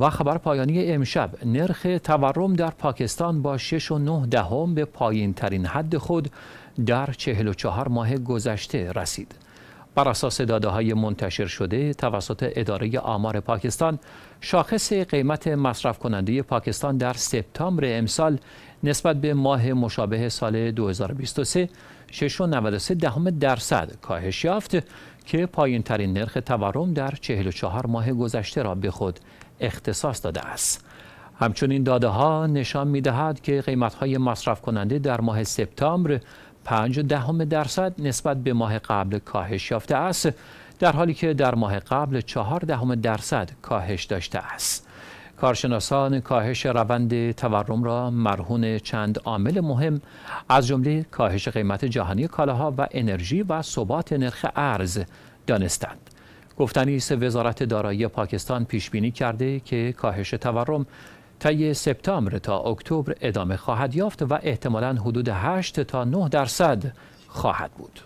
و خبر پایانی امشب نرخ تورم در پاکستان با 6.9 دهم به پایین ترین حد خود در 44 ماه گذشته رسید. بر اساس داده های منتشر شده توسط اداره آمار پاکستان شاخص قیمت مصرف کننده پاکستان در سپتامبر امسال نسبت به ماه مشابه سال 2023 6.93 دهم درصد کاهش یافت که پایین ترین نرخ تورم در 44 ماه گذشته را به خود اختصاص داده است. همچنین داده ها نشان می دهد که قیمت های مصرف کننده در ماه سپتامبر 5 دهم درصد نسبت به ماه قبل کاهش یافته است در حالی که در ماه قبل 4 دهم درصد کاهش داشته است. کارشناسان کاهش روند تورم را مرهون چند عامل مهم از جمله کاهش قیمت جهانی کالاها و انرژی و ثبات نرخ ارز دانستند. گفتنی است وزارت دارایی پاکستان پیش بینی کرده که کاهش تورم طی سپتامبر تا اکتبر ادامه خواهد یافت و احتمالا حدود 8 تا 9 درصد خواهد بود.